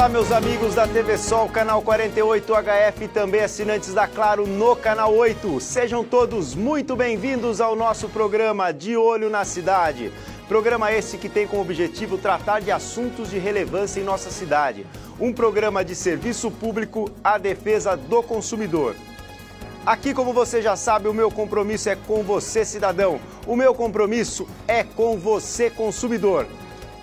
Olá, meus amigos da TV Sol, canal 48 HF e também assinantes da Claro no canal 8. Sejam todos muito bem-vindos ao nosso programa De Olho na Cidade. Programa esse que tem como objetivo tratar de assuntos de relevância em nossa cidade. Um programa de serviço público à defesa do consumidor. Aqui, como você já sabe, o meu compromisso é com você, cidadão. O meu compromisso é com você, consumidor.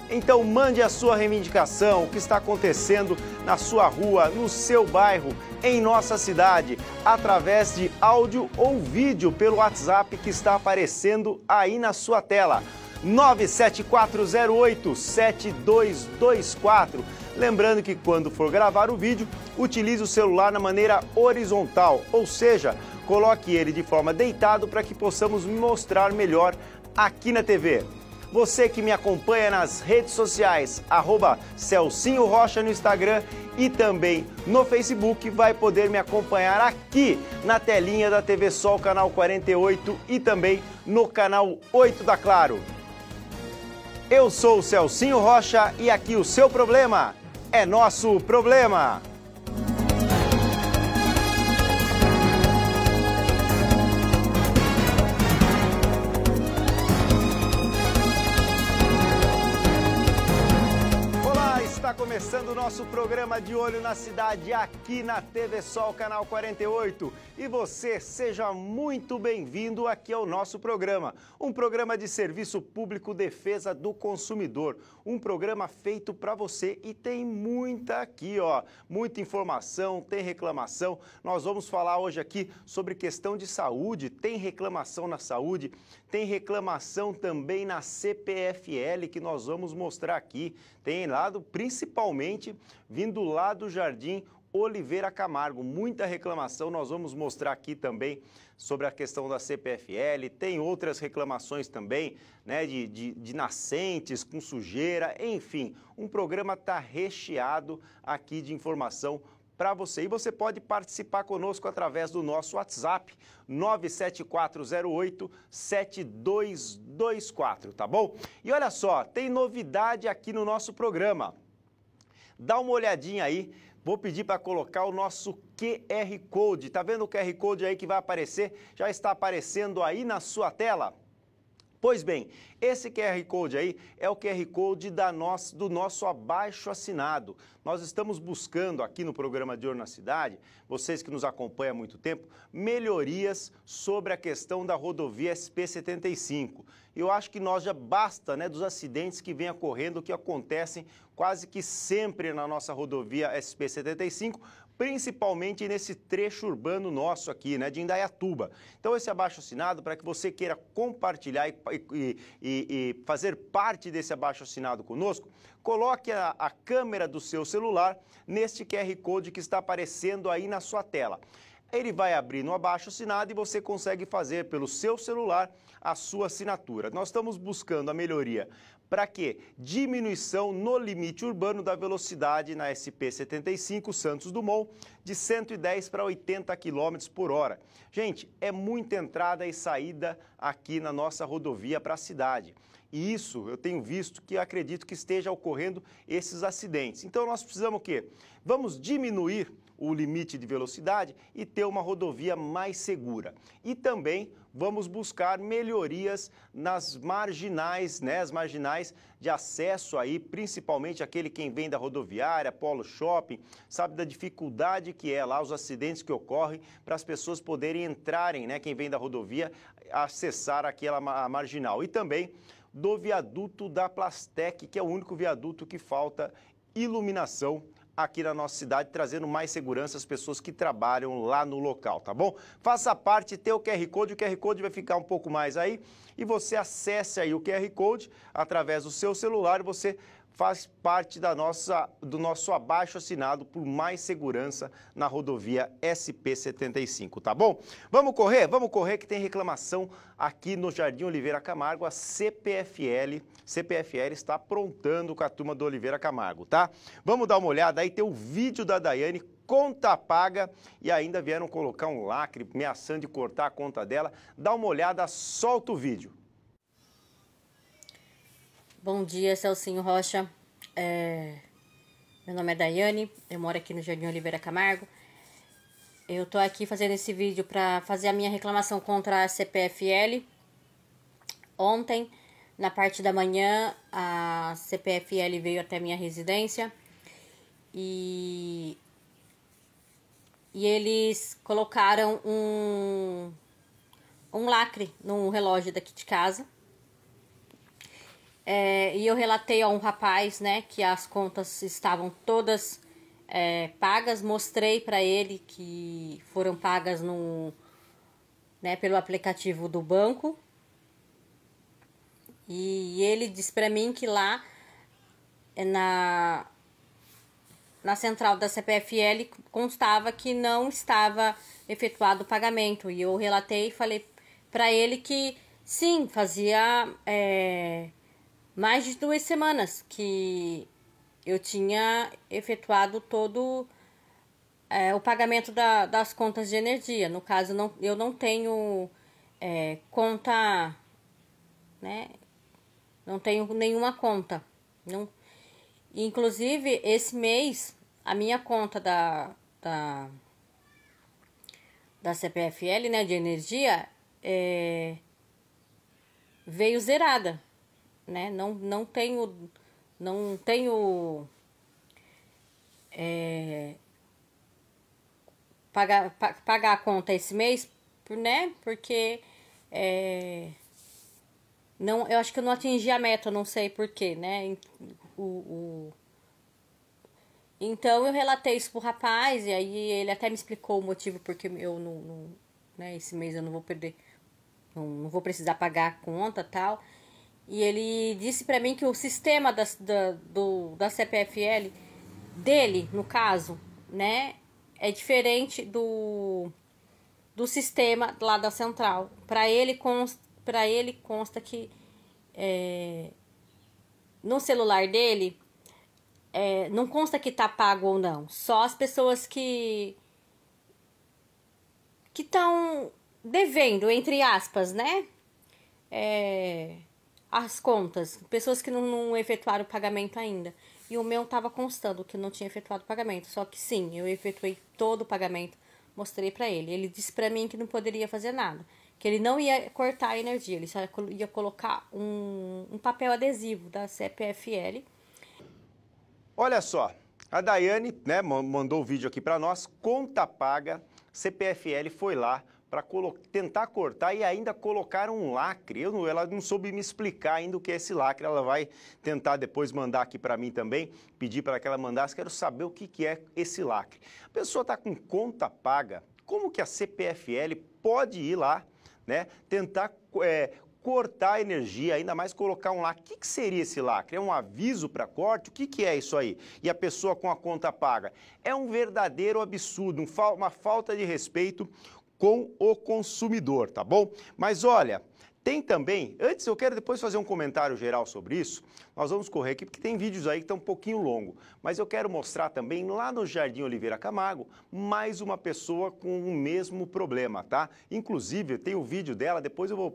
Então mande a sua reivindicação, o que está acontecendo na sua rua, no seu bairro, em nossa cidade, através de áudio ou vídeo pelo WhatsApp que está aparecendo aí na sua tela. 97408 7224. Lembrando que quando for gravar o vídeo, utilize o celular na maneira horizontal, ou seja, coloque ele de forma deitado para que possamos mostrar melhor aqui na TV. Você que me acompanha nas redes sociais, arroba Celcinho Rocha no Instagram e também no Facebook, vai poder me acompanhar aqui na telinha da TV Sol, canal 48 e também no canal 8 da Claro. Eu sou o Celcinho Rocha e aqui o seu problema é nosso problema. começando o nosso programa de Olho na Cidade aqui na TV Sol, canal 48. E você, seja muito bem-vindo aqui ao nosso programa. Um programa de serviço público defesa do consumidor. Um programa feito para você e tem muita aqui, ó. Muita informação, tem reclamação. Nós vamos falar hoje aqui sobre questão de saúde. Tem reclamação na saúde, tem reclamação também na CPFL que nós vamos mostrar aqui tem lado principalmente vindo lá do Jardim Oliveira Camargo. Muita reclamação, nós vamos mostrar aqui também sobre a questão da CPFL, tem outras reclamações também, né, de, de, de nascentes com sujeira, enfim, um programa está recheado aqui de informação para você. E você pode participar conosco através do nosso WhatsApp 97408 7224, tá bom? E olha só, tem novidade aqui no nosso programa. Dá uma olhadinha aí Vou pedir para colocar o nosso QR Code. Tá vendo o QR Code aí que vai aparecer? Já está aparecendo aí na sua tela. Pois bem, esse QR Code aí é o QR Code da nosso, do nosso abaixo assinado. Nós estamos buscando aqui no programa de Ouro na Cidade, vocês que nos acompanham há muito tempo, melhorias sobre a questão da rodovia SP-75. Eu acho que nós já basta né, dos acidentes que vêm ocorrendo, que acontecem quase que sempre na nossa rodovia SP-75, principalmente nesse trecho urbano nosso aqui, né, de Indaiatuba. Então, esse abaixo-assinado, para que você queira compartilhar e, e, e, fazer parte desse abaixo-assinado conosco, coloque a, a câmera do seu celular neste QR Code que está aparecendo aí na sua tela ele vai abrir no abaixo assinado e você consegue fazer pelo seu celular a sua assinatura. Nós estamos buscando a melhoria para quê? Diminuição no limite urbano da velocidade na SP-75 Santos Dumont de 110 para 80 km por hora. Gente, é muita entrada e saída aqui na nossa rodovia para a cidade. E isso eu tenho visto que acredito que esteja ocorrendo esses acidentes. Então nós precisamos o quê? Vamos diminuir o limite de velocidade e ter uma rodovia mais segura. E também vamos buscar melhorias nas marginais, né, as marginais de acesso aí, principalmente aquele quem vem da rodoviária, polo shopping, sabe da dificuldade que é lá os acidentes que ocorrem para as pessoas poderem entrarem, né, quem vem da rodovia acessar aquela marginal. E também do viaduto da Plastec, que é o único viaduto que falta iluminação aqui na nossa cidade, trazendo mais segurança às pessoas que trabalham lá no local, tá bom? Faça parte, tem o QR Code, o QR Code vai ficar um pouco mais aí e você acesse aí o QR Code através do seu celular, você faz parte da nossa, do nosso abaixo assinado por mais segurança na rodovia SP75, tá bom? Vamos correr? Vamos correr que tem reclamação aqui no Jardim Oliveira Camargo. A CPFL, CPFL está aprontando com a turma do Oliveira Camargo, tá? Vamos dar uma olhada aí, tem o vídeo da Daiane conta paga e ainda vieram colocar um lacre ameaçando de cortar a conta dela. Dá uma olhada, solta o vídeo. Bom dia, Celcinho Rocha. É... Meu nome é Daiane, eu moro aqui no Jardim Oliveira Camargo. Eu tô aqui fazendo esse vídeo para fazer a minha reclamação contra a CPFL. Ontem, na parte da manhã, a CPFL veio até minha residência e e eles colocaram um um lacre no relógio daqui de casa é, e eu relatei a um rapaz, né, que as contas estavam todas é, pagas, mostrei para ele que foram pagas no, né, pelo aplicativo do banco. E ele disse para mim que lá é, na na central da CPFL constava que não estava efetuado o pagamento. E eu relatei e falei para ele que sim, fazia é, mais de duas semanas que eu tinha efetuado todo é, o pagamento da, das contas de energia. No caso, não, eu não tenho é, conta, né? Não tenho nenhuma conta. Não. Inclusive, esse mês, a minha conta da, da, da CPFL, né, de energia, é, veio zerada né? Não, não tenho, não tenho é, pagar, pa, pagar a conta esse mês, né? Porque é, não, eu acho que eu não atingi a meta, não sei porquê, né? O, o... Então eu relatei isso pro rapaz, e aí ele até me explicou o motivo porque eu não, não né, esse mês eu não vou perder, não, não vou precisar pagar a conta tal. E ele disse para mim que o sistema da, da, do, da CPFL, dele, no caso, né, é diferente do, do sistema lá da central. Para ele, const, ele consta que é, no celular dele é, não consta que tá pago ou não. Só as pessoas que que estão devendo, entre aspas, né? É, as contas, pessoas que não, não efetuaram o pagamento ainda. E o meu estava constando que não tinha efetuado o pagamento. Só que sim, eu efetuei todo o pagamento, mostrei para ele. Ele disse para mim que não poderia fazer nada, que ele não ia cortar a energia, ele só ia colocar um, um papel adesivo da CPFL. Olha só, a Daiane né, mandou o um vídeo aqui para nós, conta paga, CPFL foi lá, para tentar cortar e ainda colocar um lacre. Eu não, ela não soube me explicar ainda o que é esse lacre. Ela vai tentar depois mandar aqui para mim também, pedir para que ela mandasse. Quero saber o que, que é esse lacre. A pessoa está com conta paga. Como que a CPFL pode ir lá, né, tentar é, cortar a energia, ainda mais colocar um lacre. O que, que, seria esse lacre? É um aviso para corte? O que, que é isso aí? E a pessoa com a conta paga? É um verdadeiro absurdo, uma falta de respeito com o consumidor, tá bom? Mas olha, tem também, antes eu quero depois fazer um comentário geral sobre isso. Nós vamos correr aqui porque tem vídeos aí que estão tá um pouquinho longo, mas eu quero mostrar também lá no Jardim Oliveira Camargo mais uma pessoa com o mesmo problema, tá? Inclusive, tem o vídeo dela, depois eu vou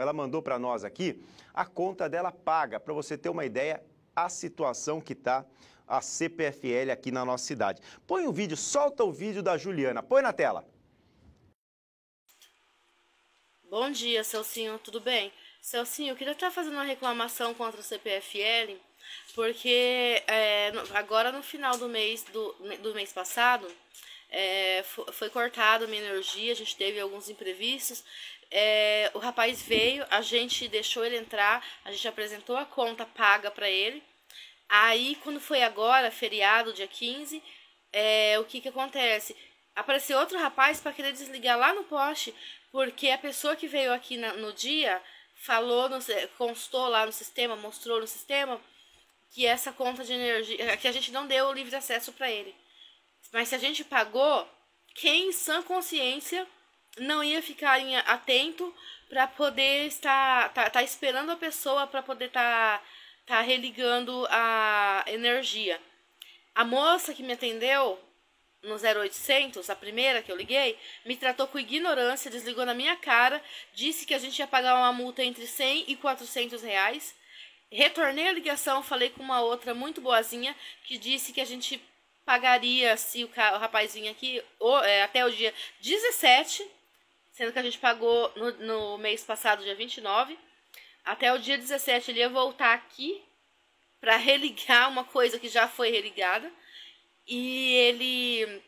ela mandou para nós aqui a conta dela paga, para você ter uma ideia a situação que tá a CPFL aqui na nossa cidade. Põe o vídeo, solta o vídeo da Juliana. Põe na tela. Bom dia, Celcinho, tudo bem? Celcinho, eu queria estar fazendo uma reclamação contra o CPFL, porque é, agora no final do mês, do, do mês passado, é, foi cortada a minha energia, a gente teve alguns imprevistos. É, o rapaz veio, a gente deixou ele entrar, a gente apresentou a conta paga para ele. Aí, quando foi agora, feriado, dia 15, é, o que, que acontece? Apareceu outro rapaz para querer desligar lá no poste porque a pessoa que veio aqui na, no dia falou, no, constou lá no sistema, mostrou no sistema que essa conta de energia, que a gente não deu o livre acesso para ele. Mas se a gente pagou, quem em sã consciência não ia ficar atento para poder estar tá, tá, esperando a pessoa para poder estar tá, tá religando a energia. A moça que me atendeu no 0800, a primeira que eu liguei, me tratou com ignorância, desligou na minha cara, disse que a gente ia pagar uma multa entre 100 e 400 reais. Retornei a ligação, falei com uma outra muito boazinha que disse que a gente pagaria se o, rapaz vinha aqui ou, é, até o dia 17, sendo que a gente pagou no, no mês passado, dia 29. Até o dia 17 ele ia voltar aqui para religar uma coisa que já foi religada. E ele.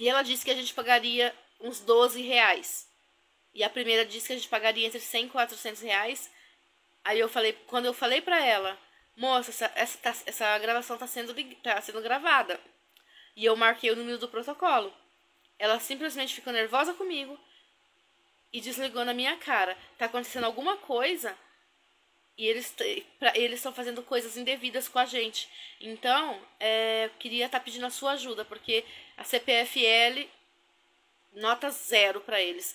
E ela disse que a gente pagaria uns 12 reais. E a primeira disse que a gente pagaria entre 100 e 400 reais. Aí eu falei, quando eu falei pra ela, moça, essa, essa, tá, essa gravação tá sendo, tá sendo gravada. E eu marquei o número do protocolo. Ela simplesmente ficou nervosa comigo e desligou na minha cara. Tá acontecendo alguma coisa? E eles eles estão fazendo coisas indevidas com a gente. Então, é, queria estar tá pedindo a sua ajuda, porque a CPFL, nota zero para eles.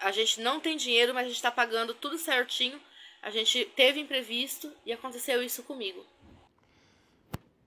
A gente não tem dinheiro, mas a gente está pagando tudo certinho. A gente teve imprevisto e aconteceu isso comigo.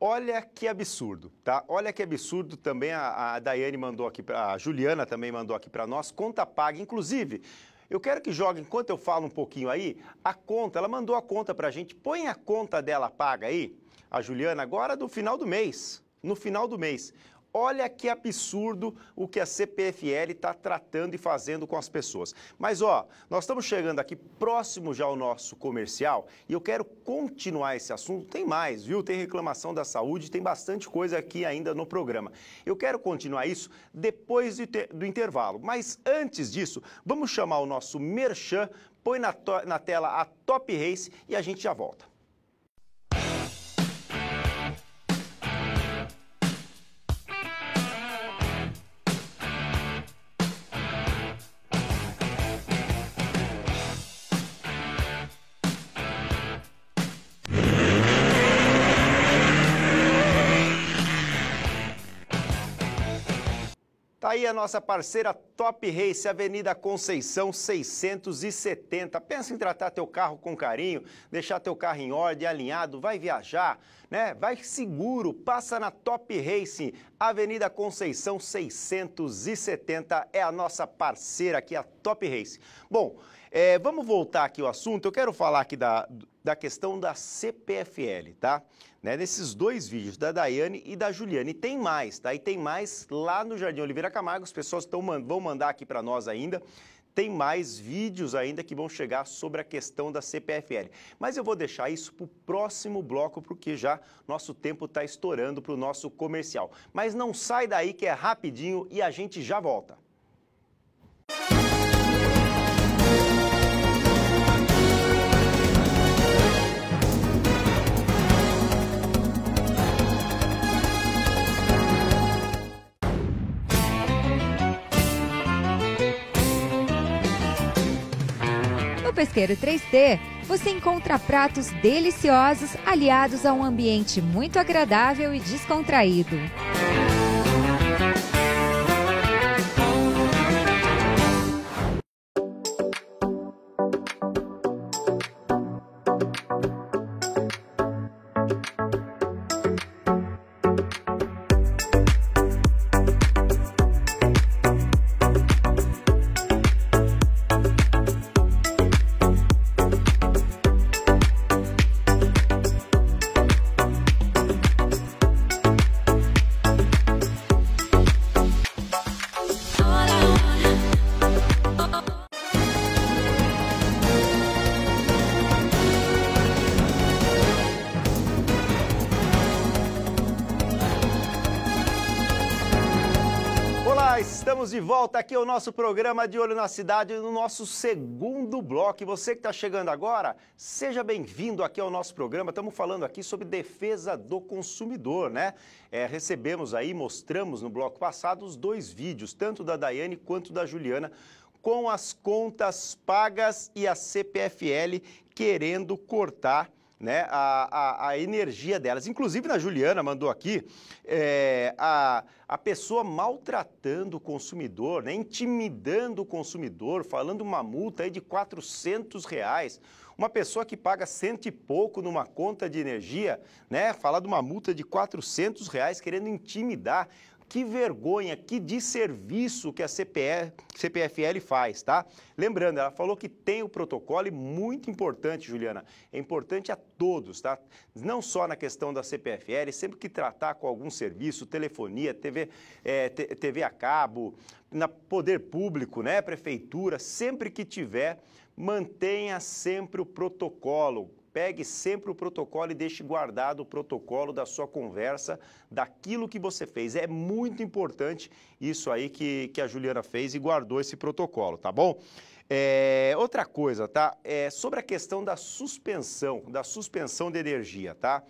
Olha que absurdo, tá? Olha que absurdo também a, a Daiane mandou aqui, para a Juliana também mandou aqui para nós, conta paga, inclusive, eu quero que jogue, enquanto eu falo um pouquinho aí, a conta. Ela mandou a conta para a gente. Põe a conta dela paga aí, a Juliana, agora do final do mês. No final do mês. Olha que absurdo o que a CPFL está tratando e fazendo com as pessoas. Mas ó, nós estamos chegando aqui próximo já ao nosso comercial e eu quero continuar esse assunto. Tem mais, viu? Tem reclamação da saúde, tem bastante coisa aqui ainda no programa. Eu quero continuar isso depois de ter, do intervalo. Mas antes disso, vamos chamar o nosso Merchan, põe na, na tela a Top Race e a gente já volta. aí a nossa parceira Top Race, Avenida Conceição 670. Pensa em tratar teu carro com carinho, deixar teu carro em ordem, alinhado, vai viajar, né? Vai seguro, passa na Top Race, Avenida Conceição 670 é a nossa parceira aqui, a Top Race. Bom, é, vamos voltar aqui ao assunto. Eu quero falar aqui da, da questão da CPFL, tá? né, nesses dois vídeos, da Daiane e da Juliane. E tem mais, tá? E tem mais lá no Jardim Oliveira Camargo, as pessoas tão, vão mandar aqui para nós ainda. Tem mais vídeos ainda que vão chegar sobre a questão da CPFL. Mas eu vou deixar isso para o próximo bloco, porque já nosso tempo está estourando para o nosso comercial. Mas não sai daí que é rapidinho e a gente já volta. Música Pesqueiro 3D, você encontra pratos deliciosos aliados a um ambiente muito agradável e descontraído. aqui é o nosso programa de Olho na Cidade, no nosso segundo bloco. você que está chegando agora, seja bem-vindo aqui ao nosso programa. Estamos falando aqui sobre defesa do consumidor, né? É, recebemos aí, mostramos no bloco passado os dois vídeos, tanto da Daiane quanto da Juliana, com as contas pagas e a CPFL querendo cortar né, a, a, a energia delas. Inclusive, na Juliana mandou aqui é, a, a pessoa maltratando o consumidor, né, intimidando o consumidor, falando uma multa aí de 400 reais. Uma pessoa que paga cento e pouco numa conta de energia, né? Falar de uma multa de 400 reais querendo intimidar. Que vergonha, que desserviço que a CPF, CPFL faz, tá? Lembrando, ela falou que tem o protocolo e muito importante, Juliana, é importante a todos, tá? Não só na questão da CPFL, sempre que tratar com algum serviço, telefonia, TV, é, TV a cabo, na poder público, né, prefeitura, sempre que tiver, mantenha sempre o protocolo Pegue sempre o protocolo e deixe guardado o protocolo da sua conversa, daquilo que você fez. É muito importante isso aí que, que a Juliana fez e guardou esse protocolo, tá bom? É, outra coisa, tá? É sobre a questão da suspensão, da suspensão de energia, tá?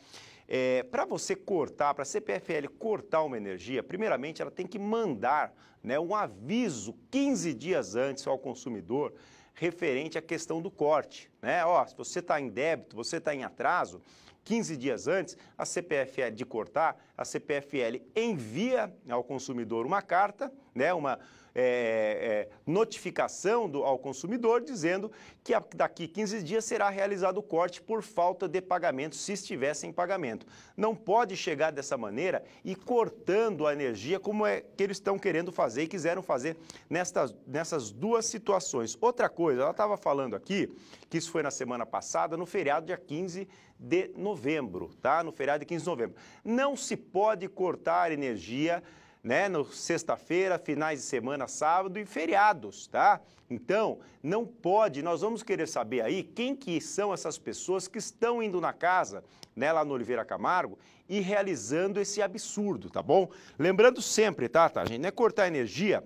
É, para você cortar, para a CPFL cortar uma energia, primeiramente ela tem que mandar né, um aviso 15 dias antes ao consumidor referente à questão do corte. Né? Ó, se você está em débito, você está em atraso, 15 dias antes, a CPFL de cortar, a CPFL envia ao consumidor uma carta, né, uma, é, é, notificação do, ao consumidor dizendo que a, daqui 15 dias será realizado o corte por falta de pagamento, se estiver sem pagamento. Não pode chegar dessa maneira e cortando a energia como é que eles estão querendo fazer e quiseram fazer nestas, nessas duas situações. Outra coisa, ela estava falando aqui, que isso foi na semana passada, no feriado dia 15 de novembro, tá? No feriado de 15 de novembro. Não se pode cortar energia né? No sexta-feira, finais de semana, sábado e feriados, tá? Então, não pode, nós vamos querer saber aí quem que são essas pessoas que estão indo na casa, né, lá no Oliveira Camargo, e realizando esse absurdo, tá bom? Lembrando sempre, tá, tá, gente, não é cortar energia,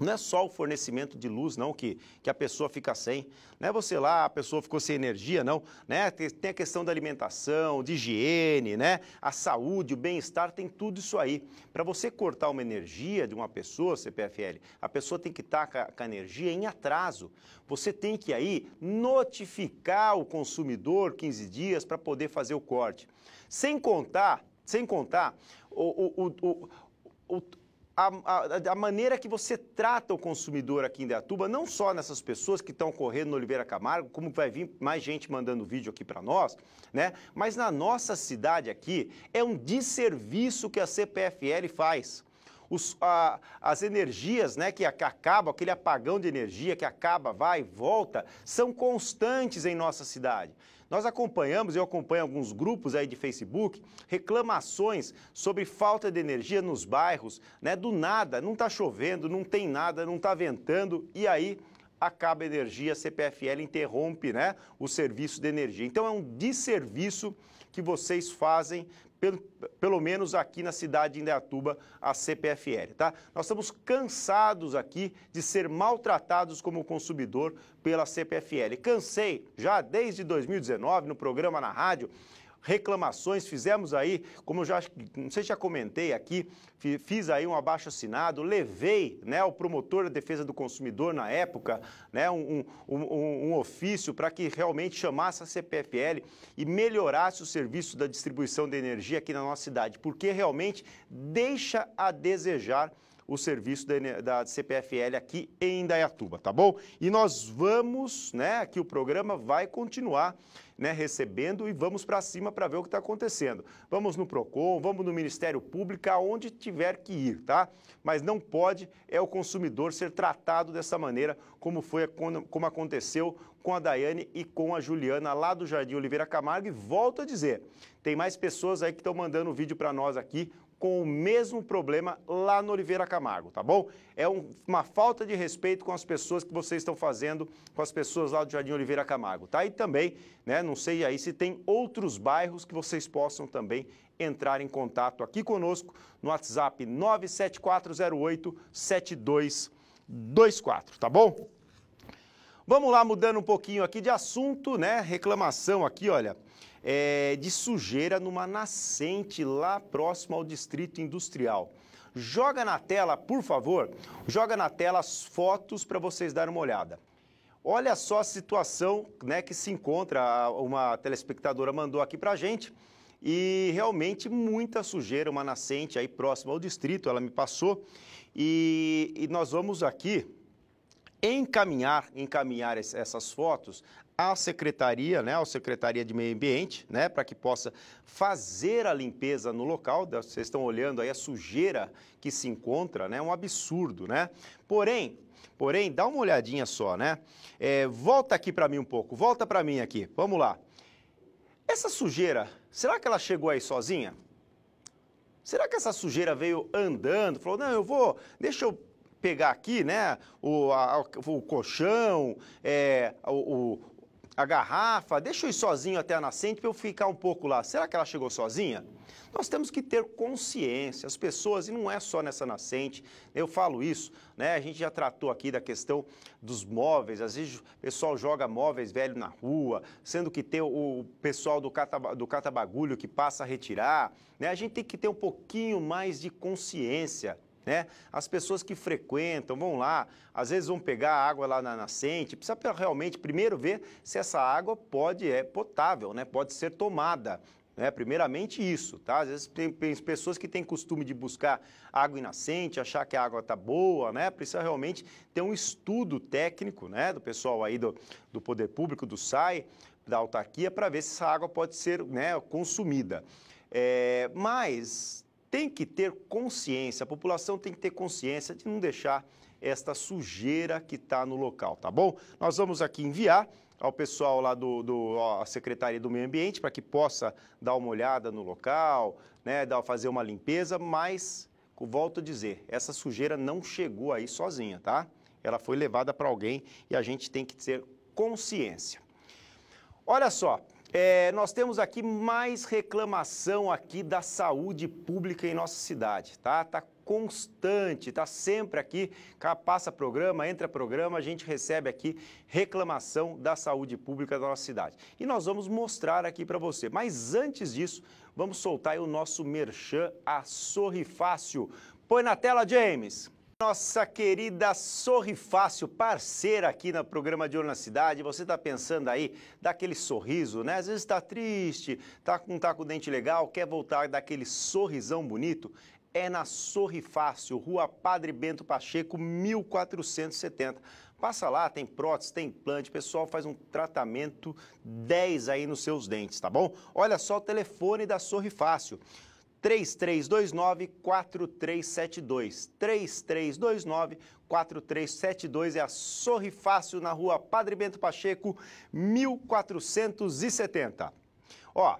não é só o fornecimento de luz, não, que, que a pessoa fica sem. Não é você lá, a pessoa ficou sem energia, não. Né? Tem a questão da alimentação, de higiene, né? a saúde, o bem-estar, tem tudo isso aí. Para você cortar uma energia de uma pessoa, CPFL, a pessoa tem que estar tá com a energia em atraso. Você tem que aí notificar o consumidor 15 dias para poder fazer o corte. Sem contar, sem contar, o, o, o, o a, a, a, maneira que você trata o consumidor aqui em Deatuba, não só nessas pessoas que estão correndo no Oliveira Camargo, como vai vir mais gente mandando vídeo aqui para nós, né? Mas na nossa cidade aqui é um desserviço que a CPFL faz. Os, a, as energias né, que, acabam, aquele apagão de energia que acaba, vai e volta, são constantes em nossa cidade. Nós acompanhamos, eu acompanho alguns grupos aí de Facebook, reclamações sobre falta de energia nos bairros, né? Do nada, não está chovendo, não tem nada, não está ventando, e aí acaba a energia, a CPFL interrompe né, o serviço de energia. Então é um desserviço que vocês fazem pelo, pelo menos aqui na cidade de Indaiatuba, a CPFL. Tá? Nós estamos cansados aqui de ser maltratados como consumidor pela CPFL. Cansei já desde 2019, no programa na rádio, reclamações, fizemos aí, como eu já, não sei se já comentei aqui, fiz aí um abaixo assinado, levei né, o promotor da defesa do consumidor na época, né, um, um, um, um ofício para que realmente chamasse a CPFL e melhorasse o serviço da distribuição de energia aqui na nossa cidade, porque realmente deixa a desejar o serviço da, CPFL aqui em Indaiatuba, tá bom? E nós vamos, né, que o programa vai continuar né, recebendo e vamos para cima para ver o que está acontecendo. Vamos no PROCON, vamos no Ministério Público, aonde tiver que ir, tá? Mas não pode é o consumidor ser tratado dessa maneira como foi como aconteceu com a Daiane e com a Juliana lá do Jardim Oliveira Camargo e volto a dizer, tem mais pessoas aí que estão mandando vídeo para nós aqui com o mesmo problema lá no Oliveira Camargo, tá bom? É um, uma falta de respeito com as pessoas que vocês estão fazendo, com as pessoas lá do Jardim Oliveira Camargo, tá? E também, né, não sei aí se tem outros bairros que vocês possam também entrar em contato aqui conosco no WhatsApp 97408 7224, tá bom? Vamos lá, mudando um pouquinho aqui de assunto, né? Reclamação aqui, olha é, de sujeira numa nascente lá próximo ao distrito industrial. Joga na tela, por favor, joga na tela as fotos para vocês darem uma olhada. Olha só a situação né, que se encontra, uma telespectadora mandou aqui para a gente, e realmente muita sujeira, uma nascente aí próxima ao distrito, ela me passou, e, e nós vamos aqui encaminhar, encaminhar essas fotos à secretaria, né, à Secretaria de Meio Ambiente, né, para que possa fazer a limpeza no local. Vocês estão olhando aí a sujeira que se encontra, né, um absurdo, né? Porém, porém, dá uma olhadinha só, né? É, volta aqui para mim um pouco, volta para mim aqui, vamos lá. Essa sujeira, será que ela chegou aí sozinha? Será que essa sujeira veio andando? Falou, não, eu vou, deixa eu pegar aqui, né? O, a, o colchão, é, o, a garrafa, deixa eu ir sozinho até a nascente para eu ficar um pouco lá. Será que ela chegou sozinha? Nós temos que ter consciência, as pessoas, e não é só nessa nascente, eu falo isso, né? A gente já tratou aqui da questão dos móveis, às vezes o pessoal joga móveis velho na rua, sendo que tem o pessoal do, cata do catabagulho que passa a retirar, né? A gente tem que ter um pouquinho mais de consciência né? As pessoas que frequentam, vão lá, às vezes vão pegar água lá na nascente, precisa realmente primeiro ver se essa água pode é potável, né? Pode ser tomada. é Primeiramente isso, tá? Às vezes tem, tem, pessoas que têm costume de buscar água em nascente, achar que a água está boa, né? Precisa realmente ter um estudo técnico, né? Do pessoal aí do, do Poder Público, do SAI, da autarquia, para ver se essa água pode ser né, consumida. É, mas tem que ter consciência, a população tem que ter consciência de não deixar esta sujeira que está no local, tá bom? Nós vamos aqui enviar ao pessoal lá do, do Secretaria do Meio Ambiente para que possa dar uma olhada no local, né, dar, fazer uma limpeza, mas, volto a dizer, essa sujeira não chegou aí sozinha, tá? Ela foi levada para alguém e a gente tem que ter consciência. Olha só, é, nós temos aqui mais reclamação aqui da saúde pública em nossa cidade, tá? Tá constante, tá sempre aqui, passa programa, entra programa, a gente recebe aqui reclamação da saúde pública da nossa cidade. E nós vamos mostrar aqui para você. Mas antes disso, vamos soltar o nosso merchan a Sorrifácio. Põe na tela, James. Nossa querida Sorri Fácil, parceira aqui no programa de Ouro na Cidade. Você está pensando aí, daquele sorriso, né? Às vezes está triste, tá com, tá com o dente legal, quer voltar daquele sorrisão bonito é na Sorri Fácil, Rua Padre Bento Pacheco, 1470. Passa lá, tem prótese, tem implante, o pessoal faz um tratamento 10 aí nos seus dentes, tá bom? Olha só o telefone da Sorri Fácil. 3329-4372. 3329-4372 é a Sorri Fácil na rua Padre Bento Pacheco, 1470. Ó,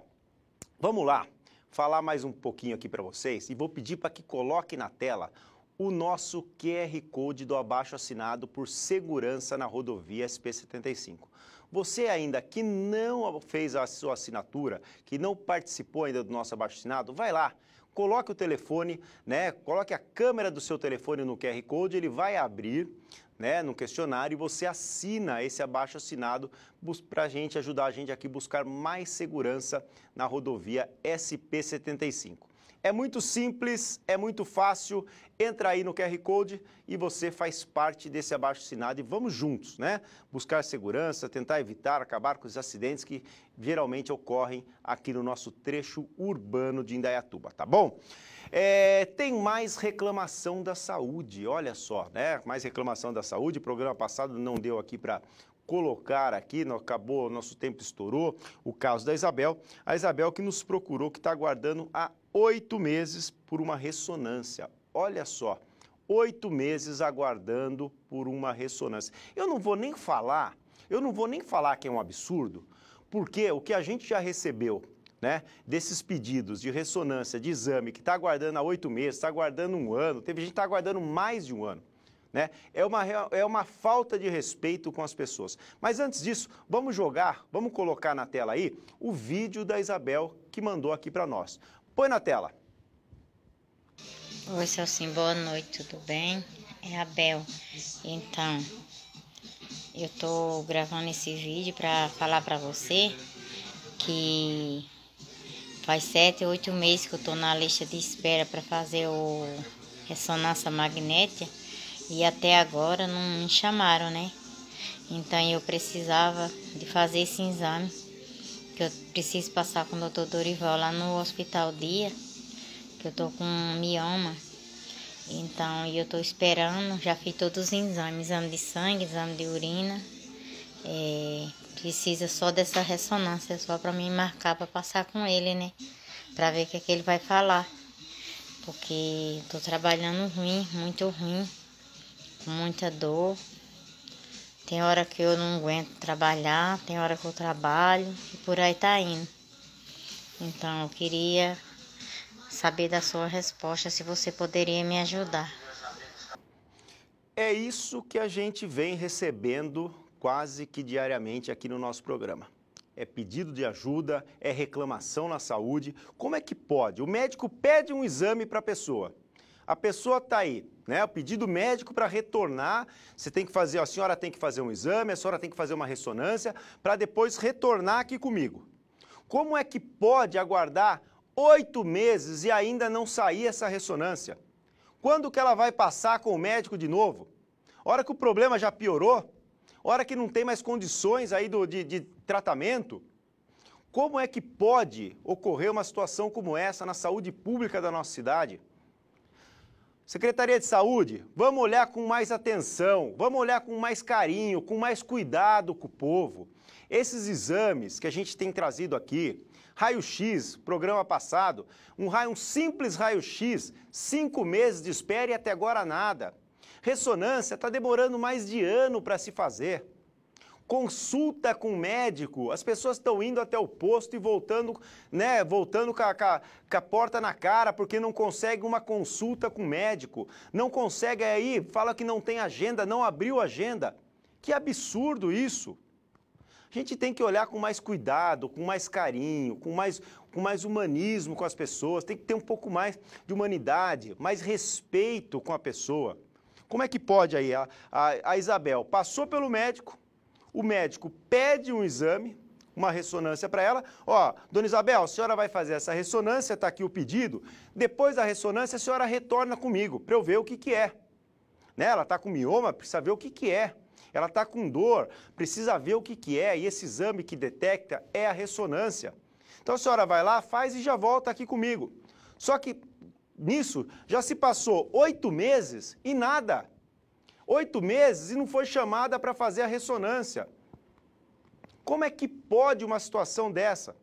vamos lá falar mais um pouquinho aqui para vocês e vou pedir para que coloque na tela o nosso QR Code do abaixo assinado por segurança na rodovia SP75. Você ainda que não fez a sua assinatura, que não participou ainda do nosso abaixo assinado, vai lá, coloque o telefone, né? Coloque a câmera do seu telefone no QR Code, ele vai abrir, né, no questionário e você assina esse abaixo assinado para a gente ajudar a gente aqui buscar mais segurança na rodovia SP75. É muito simples, é muito fácil. Entra aí no QR Code e você faz parte desse abaixo assinado e vamos juntos, né? Buscar segurança, tentar evitar, acabar com os acidentes que geralmente ocorrem aqui no nosso trecho urbano de Indaiatuba, tá bom? É, tem mais reclamação da saúde, olha só, né? Mais reclamação da saúde. O programa passado não deu aqui para colocar aqui, acabou, nosso tempo estourou, o caso da Isabel. A Isabel que nos procurou, que está aguardando há oito meses por uma ressonância. Olha só, oito meses aguardando por uma ressonância. Eu não vou nem falar, eu não vou nem falar que é um absurdo, porque o que a gente já recebeu né, desses pedidos de ressonância, de exame, que está aguardando há oito meses, está aguardando um ano, teve gente que está aguardando mais de um ano. Né? É, uma, é uma falta de respeito com as pessoas. Mas antes disso, vamos jogar, vamos colocar na tela aí o vídeo da Isabel que mandou aqui para nós. Põe na tela. Oi, seu boa noite, tudo bem? É a Bel. Então, eu tô gravando esse vídeo para falar para você que faz sete, oito meses que eu tô na lista de espera para fazer o ressonância magnética e até agora não me chamaram, né? Então eu precisava de fazer esse exame que eu preciso passar com o doutor Dorival lá no hospital dia, que eu tô com mioma. Então eu tô esperando, já fiz todos os exames, exame de sangue, exame de urina. É, precisa só dessa ressonância, só para mim marcar para passar com ele, né? Para ver o que, é que ele vai falar. Porque tô trabalhando ruim, muito ruim muita dor. Tem hora que eu não aguento trabalhar, tem hora que eu trabalho e por aí tá indo. Então eu queria saber da sua resposta se você poderia me ajudar. É isso que a gente vem recebendo quase que diariamente aqui no nosso programa. É pedido de ajuda, é reclamação na saúde. Como é que pode? O médico pede um exame para a pessoa a pessoa está aí, né? O pedido médico para retornar, você tem que fazer, a senhora tem que fazer um exame, a senhora tem que fazer uma ressonância, para depois retornar aqui comigo. Como é que pode aguardar oito meses e ainda não sair essa ressonância? Quando que ela vai passar com o médico de novo? Hora que o problema já piorou? Hora que não tem mais condições aí do, de, de tratamento? Como é que pode ocorrer uma situação como essa na saúde pública da nossa cidade? Secretaria de Saúde, vamos olhar com mais atenção, vamos olhar com mais carinho, com mais cuidado com o povo. Esses exames que a gente tem trazido aqui, raio-x, programa passado, um, raio, um simples raio-x, cinco meses de espera e até agora nada. Ressonância está demorando mais de ano para se fazer consulta com o médico. As pessoas estão indo até o posto e voltando, né, voltando com a, com a, porta na cara porque não consegue uma consulta com o médico. Não consegue aí, fala que não tem agenda, não abriu agenda. Que absurdo isso. A gente tem que olhar com mais cuidado, com mais carinho, com mais, com mais humanismo com as pessoas, tem que ter um pouco mais de humanidade, mais respeito com a pessoa. Como é que pode aí? a, a, a Isabel passou pelo médico, o médico pede um exame, uma ressonância para ela. Ó, dona Isabel, a senhora vai fazer essa ressonância, está aqui o pedido. Depois da ressonância, a senhora retorna comigo para eu ver o que, que é. Né? Ela está com mioma, precisa ver o que, que é. Ela está com dor, precisa ver o que, que é. E esse exame que detecta é a ressonância. Então a senhora vai lá, faz e já volta aqui comigo. Só que nisso já se passou oito meses e nada oito meses e não foi chamada para fazer a ressonância. Como é que pode uma situação dessa?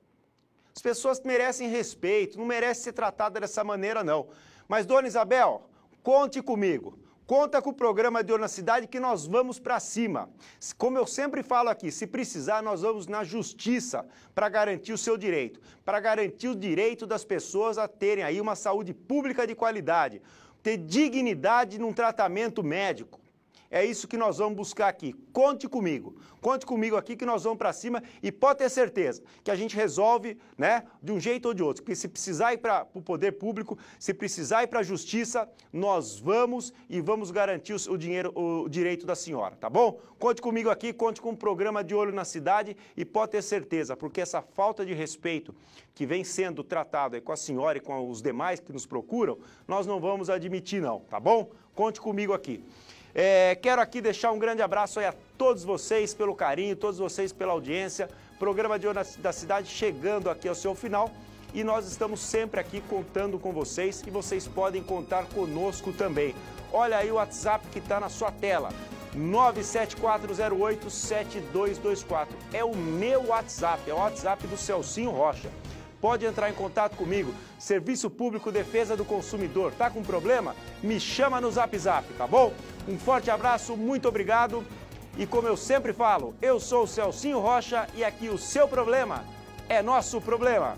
As pessoas merecem respeito, não merecem ser tratadas dessa maneira, não. Mas, dona Isabel, conte comigo. Conta com o programa de Ouro na Cidade que nós vamos para cima. Como eu sempre falo aqui, se precisar, nós vamos na justiça para garantir o seu direito, para garantir o direito das pessoas a terem aí uma saúde pública de qualidade, ter dignidade num tratamento médico. É isso que nós vamos buscar aqui. Conte comigo. Conte comigo aqui que nós vamos para cima e pode ter certeza que a gente resolve, né, de um jeito ou de outro. Porque se precisar ir para o poder público, se precisar ir para a justiça, nós vamos e vamos garantir o, dinheiro, o direito da senhora, tá bom? Conte comigo aqui, conte com o programa de olho na cidade e pode ter certeza, porque essa falta de respeito que vem sendo tratada com a senhora e com os demais que nos procuram, nós não vamos admitir não, tá bom? Conte comigo aqui. É, quero aqui deixar um grande abraço a todos vocês pelo carinho, todos vocês pela audiência. Programa de Ouro da Cidade chegando aqui ao seu final e nós estamos sempre aqui contando com vocês e vocês podem contar conosco também. Olha aí o WhatsApp que está na sua tela. 974087224. É o meu WhatsApp, é o WhatsApp do Celcinho Rocha. Pode entrar em contato comigo. Serviço Público Defesa do Consumidor. Tá com problema? Me chama no Zap Zap, tá bom? Um forte abraço, muito obrigado. E como eu sempre falo, eu sou o Celcinho Rocha e aqui o seu problema é nosso problema.